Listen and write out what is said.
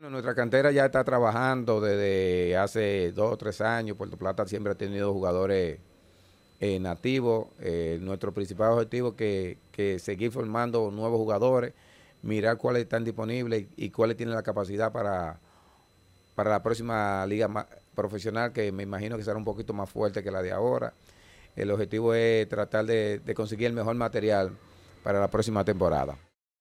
nuestra cantera ya está trabajando desde hace dos o tres años. Puerto Plata siempre ha tenido jugadores eh, nativos. Eh, nuestro principal objetivo es que, seguir formando nuevos jugadores, mirar cuáles están disponibles y, cuáles tienen la capacidad para, para la próxima liga profesional, que me imagino que será un poquito más fuerte que la de ahora. El objetivo es tratar de conseguir el mejor material para la próxima temporada.